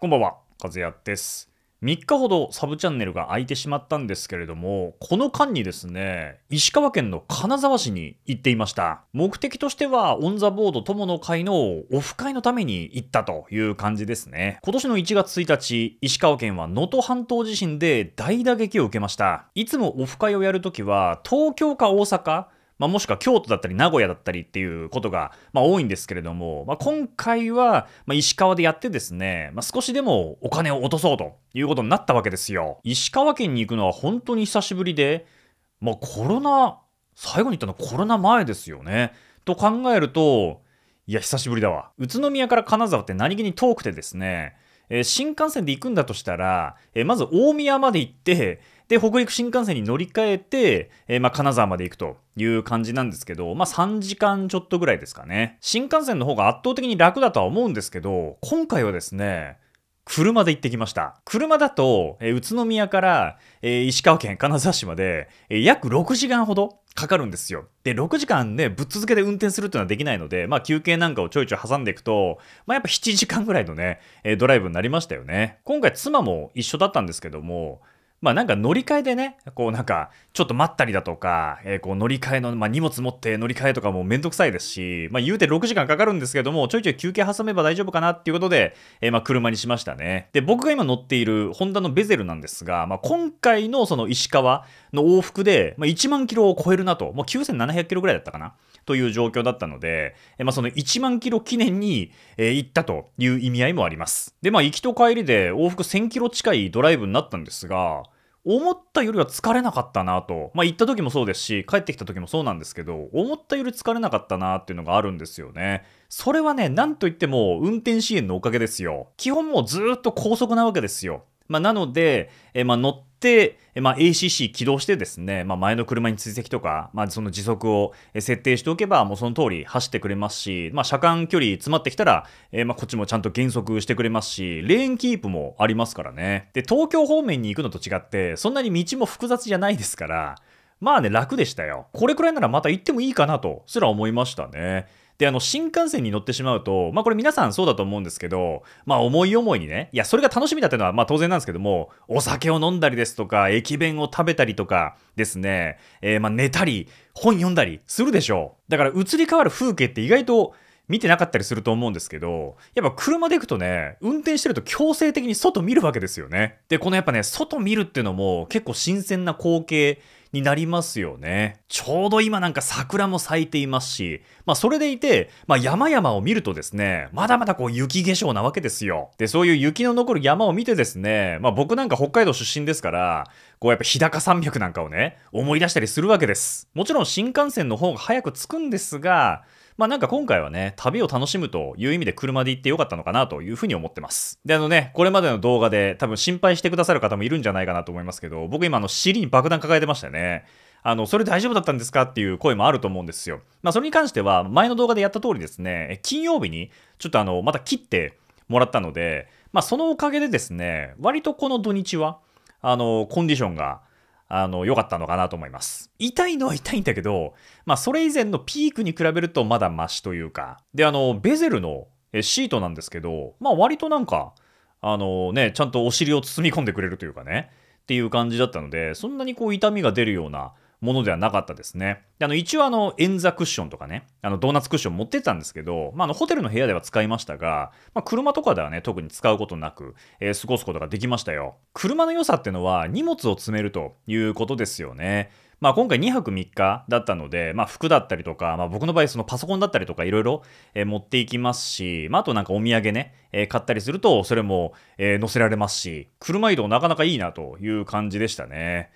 こんばんは、かずやです。3日ほどサブチャンネルが空いてしまったんですけれども、この間にですね、石川県の金沢市に行っていました。目的としては、オンザボード友の会のオフ会のために行ったという感じですね。今年の1月1日、石川県は能登半島地震で大打撃を受けました。いつもオフ会をやるときは、東京か大阪、まあ、もしくは京都だったり名古屋だったりっていうことが、まあ、多いんですけれども、まあ、今回は、ま石川でやってですね、ま少しでもお金を落とそうということになったわけですよ。石川県に行くのは本当に久しぶりで、まコロナ、最後に行ったのはコロナ前ですよね。と考えると、いや、久しぶりだわ。宇都宮から金沢って何気に遠くてですね、えー、新幹線で行くんだとしたら、えー、まず大宮まで行って、で、北陸新幹線に乗り換えて、えー、まあ、金沢まで行くという感じなんですけど、まあ、3時間ちょっとぐらいですかね。新幹線の方が圧倒的に楽だとは思うんですけど、今回はですね、車で行ってきました。車だと、えー、宇都宮から、えー、石川県金沢市まで、えー、約6時間ほどかかるんですよ。で、6時間ね、ぶっ続けで運転するっていうのはできないので、まあ休憩なんかをちょいちょい挟んでいくと、まあやっぱ7時間ぐらいのね、えドライブになりましたよね。今回妻も一緒だったんですけども、まあなんか乗り換えでね、こうなんか、ちょっと待ったりだとか、えー、こう乗り換えの、まあ、荷物持って乗り換えとかもめんどくさいですし、まあ言うて6時間かかるんですけども、ちょいちょい休憩挟めば大丈夫かなっていうことで、えー、まあ車にしましたね。で、僕が今乗っているホンダのベゼルなんですが、まあ今回のその石川の往復で、まあ1万キロを超えるなと、もう9700キロぐらいだったかな。という状況だったので、えまあ、その1万キロ記念に、え行ったという意味合いもあります。で、まあ、行きと帰りで往復1000キロ近いドライブになったんですが、思ったよりは疲れなかったなと、まあ、行った時もそうですし帰ってきた時もそうなんですけど思ったより疲れなかったなっていうのがあるんですよねそれはねなんといっても運転支援のおかげですよ基本もうずっと高速なわけですよまあ、なので、えまあ、乗っで、まあ、ACC 起動してですね、まあ、前の車に追跡とか、まあ、その時速を設定しておけば、もうその通り走ってくれますし、まあ、車間距離詰まってきたら、えー、まあ、こっちもちゃんと減速してくれますし、レーンキープもありますからね。で、東京方面に行くのと違って、そんなに道も複雑じゃないですから、まあね、楽でしたよ。これくらいならまた行ってもいいかなと、すら思いましたね。で、あの、新幹線に乗ってしまうと、まあこれ皆さんそうだと思うんですけど、まあ思い思いにね、いや、それが楽しみだっていうのはまあ当然なんですけども、お酒を飲んだりですとか、駅弁を食べたりとかですね、えー、まあ寝たり、本読んだりするでしょう。だから移り変わる風景って意外と、見てなかったりすると思うんですけど、やっぱ車で行くとね、運転してると強制的に外見るわけですよね。で、このやっぱね、外見るっていうのも結構新鮮な光景になりますよね。ちょうど今なんか桜も咲いていますし、まあそれでいて、まあ山々を見るとですね、まだまだこう雪化粧なわけですよ。で、そういう雪の残る山を見てですね、まあ僕なんか北海道出身ですから、こうやっぱ日高山脈なんかをね、思い出したりするわけです。もちろん新幹線の方が早く着くんですが、まあなんか今回はね、旅を楽しむという意味で車で行ってよかったのかなというふうに思ってます。で、あのね、これまでの動画で多分心配してくださる方もいるんじゃないかなと思いますけど、僕今あの尻に爆弾抱えてましたよね。あの、それ大丈夫だったんですかっていう声もあると思うんですよ。まあそれに関しては前の動画でやった通りですね、金曜日にちょっとあの、また切ってもらったので、まあそのおかげでですね、割とこの土日は、あの、コンディションがあの、良かったのかなと思います。痛いのは痛いんだけど、まあ、それ以前のピークに比べるとまだマシというか。で、あの、ベゼルのシートなんですけど、まあ、割となんか、あのね、ちゃんとお尻を包み込んでくれるというかね、っていう感じだったので、そんなにこう痛みが出るようなものではなかったですね。であの一応あの円座クッションとかね、あのドーナツクッション持ってったんですけど、まあ、あのホテルの部屋では使いましたが、まあ、車とかではね、特に使うことなく、えー、過ごすことができましたよ。車の良さってのは荷物を詰めるということですよね。まあ、今回2泊3日だったので、まあ、服だったりとか、まあ、僕の場合そのパソコンだったりとかいろいろ持っていきますし、まあ、あとなんかお土産ね、えー、買ったりするとそれも、えー、載せられますし車移動なかなかいいなという感じでしたね。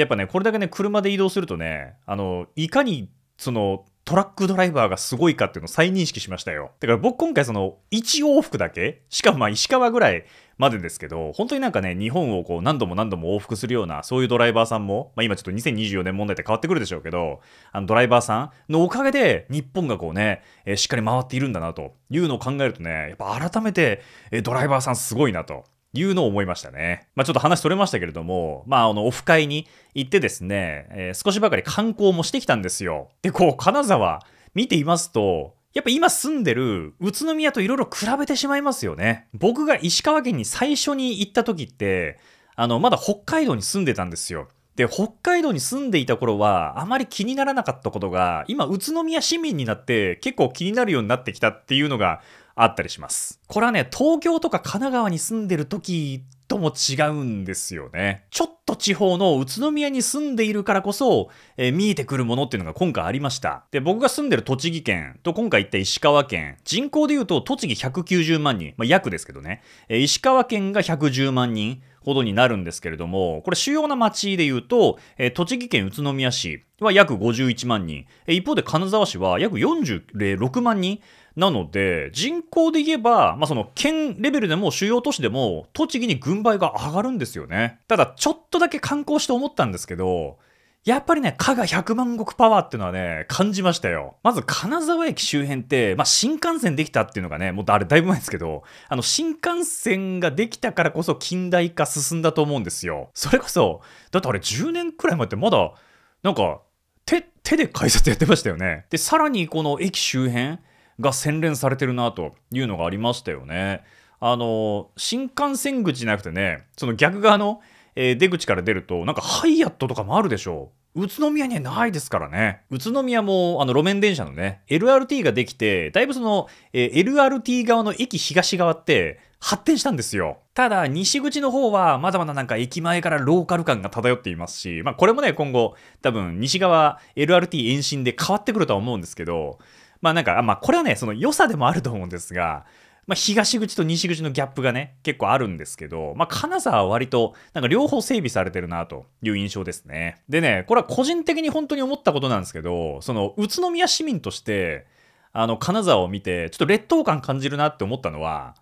やっぱね、これだけね、車で移動するとね、あの、いかに、その、トラックドライバーがすごいかっていうのを再認識しましたよ。だから僕今回その1往復だけ、しかもまあ石川ぐらいまでですけど、本当になんかね、日本をこう何度も何度も往復するような、そういうドライバーさんも、まあ今ちょっと2024年問題って変わってくるでしょうけど、あのドライバーさんのおかげで日本がこうね、えー、しっかり回っているんだなというのを考えるとね、やっぱ改めて、えー、ドライバーさんすごいなと。いうのを思いましたね。まあちょっと話取れましたけれども、まああの、オフ会に行ってですね、えー、少しばかり観光もしてきたんですよ。で、こう、金沢見ていますと、やっぱ今住んでる宇都宮といろいろ比べてしまいますよね。僕が石川県に最初に行った時って、あの、まだ北海道に住んでたんですよ。で、北海道に住んでいた頃は、あまり気にならなかったことが、今、宇都宮市民になって、結構気になるようになってきたっていうのが、あったりします。これはね、東京とか神奈川に住んでる時とも違うんですよね。ちょっと地方の宇都宮に住んでいるからこそ、えー、見えてくるものっていうのが今回ありました。で、僕が住んでる栃木県と今回行った石川県、人口で言うと栃木190万人、まあ、約ですけどね、えー、石川県が110万人、ほどになるんですけれども、これ主要な町で言うと、えー、栃木県宇都宮市は約51万人、えー、一方で金沢市は約46万人、なので、人口で言えば、まあ、その県レベルでも主要都市でも、栃木に軍配が上がるんですよね。ただ、ちょっとだけ観光して思ったんですけど、やっぱりね、加賀100万石パワーっていうのはね、感じましたよ。まず、金沢駅周辺って、まあ、新幹線できたっていうのがね、もうあれだいぶ前ですけど、あの、新幹線ができたからこそ近代化進んだと思うんですよ。それこそ、だってあれ10年くらい前ってまだ、なんか、手、手で改札やってましたよね。で、さらにこの駅周辺、が洗練されてるなというのがありましたよね。あの新幹線口じゃなくてねその逆側の、えー、出口から出るとなんかハイアットとかもあるでしょ宇都宮にはないですからね。宇都宮もあの路面電車のね、LRT ができて、だいぶその、えー、LRT 側の駅東側って発展したんですよ。ただ、西口の方はまだまだなんか駅前からローカル感が漂っていますし、まあこれもね、今後多分西側 LRT 延伸で変わってくるとは思うんですけど、まあなんか、まあこれはね、その良さでもあると思うんですが、まあ、東口と西口のギャップがね、結構あるんですけど、まあ、金沢は割と、なんか両方整備されてるなという印象ですね。でね、これは個人的に本当に思ったことなんですけど、その、宇都宮市民として、あの、金沢を見て、ちょっと劣等感感じるなって思ったのは、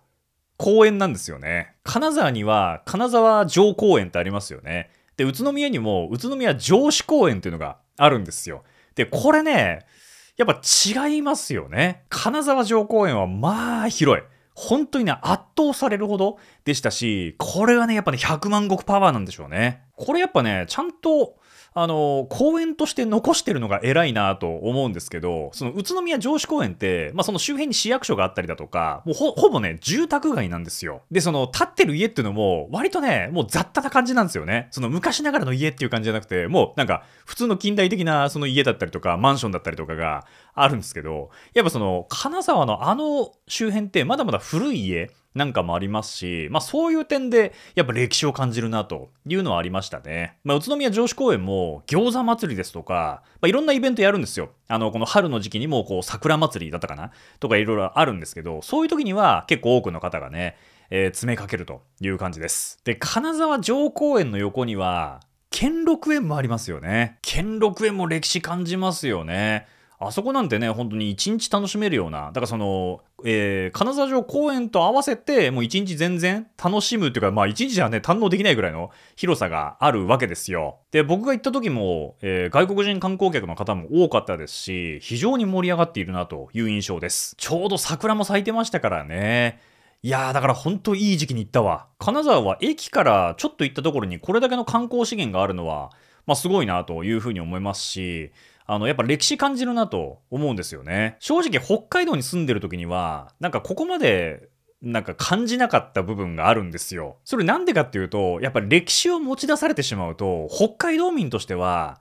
公園なんですよね。金沢には、金沢城公園ってありますよね。で、宇都宮にも、宇都宮城址公園っていうのがあるんですよ。で、これね、やっぱ違いますよね。金沢城公園はまあ広い。本当にね、圧倒されるほどでしたし、これはね、やっぱね、100万石パワーなんでしょうね。これやっぱね、ちゃんと、あの、公園として残してるのが偉いなと思うんですけど、その宇都宮城址公園って、まあその周辺に市役所があったりだとか、もうほぼね、住宅街なんですよ。で、その建ってる家っていうのも、割とね、もう雑多な感じなんですよね。その昔ながらの家っていう感じじゃなくて、もうなんか普通の近代的なその家だったりとか、マンションだったりとかがあるんですけど、やっぱその金沢のあの周辺ってまだまだ古い家、なんかもありますし、まあそういう点で、やっぱ歴史を感じるなというのはありましたね。まあ宇都宮城址公園も餃子祭りですとか、まあいろんなイベントやるんですよ。あの、この春の時期にもこう桜祭りだったかなとかいろいろあるんですけど、そういう時には結構多くの方がね、えー、詰めかけるという感じです。で、金沢城公園の横には、兼六園もありますよね。兼六園も歴史感じますよね。あそこなんてね、本当に一日楽しめるような、だからその、えー、金沢城公園と合わせて、もう一日全然楽しむっていうか、まあ一日じゃね、堪能できないぐらいの広さがあるわけですよ。で、僕が行った時も、えー、外国人観光客の方も多かったですし、非常に盛り上がっているなという印象です。ちょうど桜も咲いてましたからね。いやーだからほんといい時期に行ったわ。金沢は駅からちょっと行ったところにこれだけの観光資源があるのは、まあすごいなというふうに思いますし、あの、やっぱ歴史感じるなと思うんですよね。正直北海道に住んでる時には、なんかここまでなんか感じなかった部分があるんですよ。それなんでかっていうと、やっぱ歴史を持ち出されてしまうと、北海道民としては、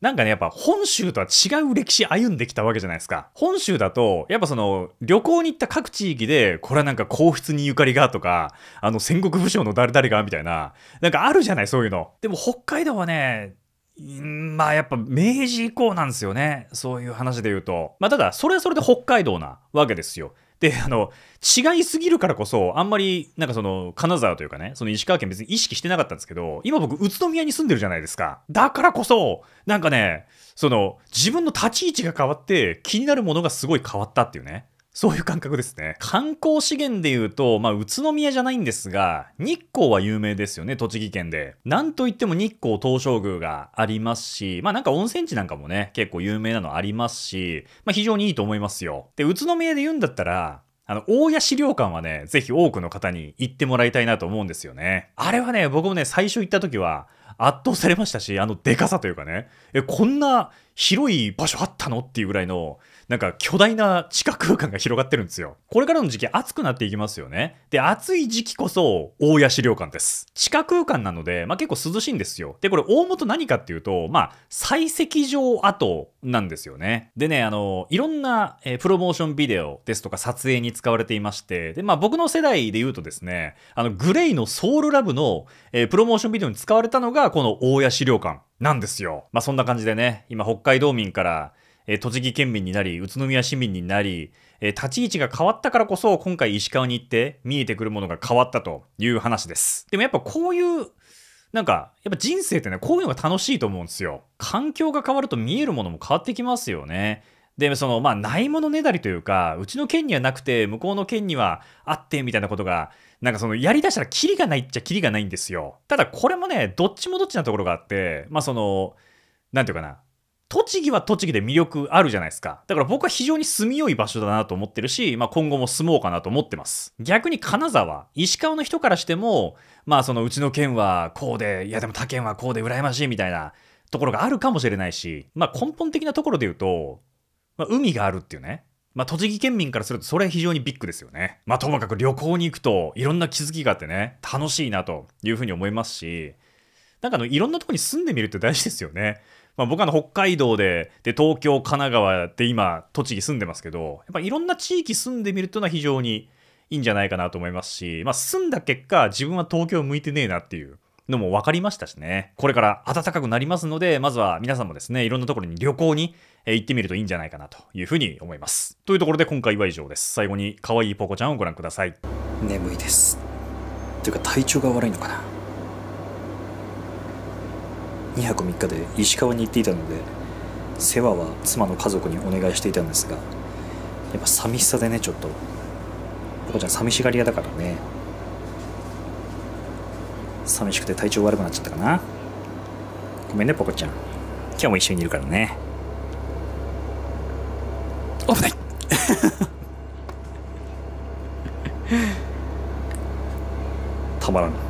なんかね、やっぱ本州とは違う歴史歩んできたわけじゃないですか。本州だと、やっぱその、旅行に行った各地域で、これはなんか皇室にゆかりがとか、あの戦国武将の誰々がみたいな、なんかあるじゃない、そういうの。でも北海道はね、まあやっぱ明治以降なんですよね。そういう話で言うと。まあただ、それはそれで北海道なわけですよ。で、あの、違いすぎるからこそ、あんまり、なんかその、金沢というかね、その石川県別に意識してなかったんですけど、今僕、宇都宮に住んでるじゃないですか。だからこそ、なんかね、その、自分の立ち位置が変わって、気になるものがすごい変わったっていうね。そういう感覚ですね。観光資源で言うと、まあ、宇都宮じゃないんですが、日光は有名ですよね、栃木県で。なんといっても日光東照宮がありますし、まあ、なんか温泉地なんかもね、結構有名なのありますし、まあ、非常にいいと思いますよ。で、宇都宮で言うんだったら、あの、大谷資料館はね、ぜひ多くの方に行ってもらいたいなと思うんですよね。あれはね、僕もね、最初行った時は、圧倒されましたし、あの、でかさというかね、え、こんな広い場所あったのっていうぐらいの、なんか巨大な地下空間が広がってるんですよ。これからの時期暑くなっていきますよね。で、暑い時期こそ大谷資料館です。地下空間なので、まあ、結構涼しいんですよ。で、これ大元何かっていうと、まあ、採石場跡なんですよね。でね、あの、いろんな、えー、プロモーションビデオですとか撮影に使われていまして、で、まあ僕の世代で言うとですね、あの、グレイのソウルラブの、えー、プロモーションビデオに使われたのが、この大谷資料館なんですよ。まあそんな感じでね、今北海道民から、え栃木県民になり、宇都宮市民になり、え立ち位置が変わったからこそ、今回石川に行って見えてくるものが変わったという話です。でもやっぱこういう、なんか、やっぱ人生ってね、こういうのが楽しいと思うんですよ。環境が変わると見えるものも変わってきますよね。で、その、まあ、ないものねだりというか、うちの県にはなくて、向こうの県にはあって、みたいなことが、なんかその、やりだしたらキリがないっちゃキリがないんですよ。ただ、これもね、どっちもどっちなところがあって、まあ、その、なんていうかな、栃木は栃木で魅力あるじゃないですか。だから僕は非常に住みよい場所だなと思ってるし、まあ、今後も住もうかなと思ってます。逆に金沢、石川の人からしても、まあそのうちの県はこうで、いやでも他県はこうで羨ましいみたいなところがあるかもしれないし、まあ根本的なところで言うと、まあ、海があるっていうね。まあ、栃木県民からするとそれは非常にビッグですよね。まあ、ともかく旅行に行くといろんな気づきがあってね、楽しいなというふうに思いますし、なんかあの、いろんなとこに住んでみるって大事ですよね。まあ、僕は北海道でで東京神奈川で今栃木住んでますけどやっぱいろんな地域住んでみるというのは非常にいいんじゃないかなと思いますし、まあ、住んだ結果自分は東京向いてねえなっていうのも分かりましたしねこれから暖かくなりますのでまずは皆さんもですねいろんなところに旅行に行ってみるといいんじゃないかなというふうに思いますというところで今回は以上です最後に可愛いポコちゃんをご覧ください眠いですというか体調が悪いのかな2泊3日で石川に行っていたので世話は妻の家族にお願いしていたんですがやっぱ寂しさでねちょっとポコちゃん寂しがり屋だからね寂しくて体調悪くなっちゃったかなごめんねポコちゃん今日も一緒にいるからね危ないたまらん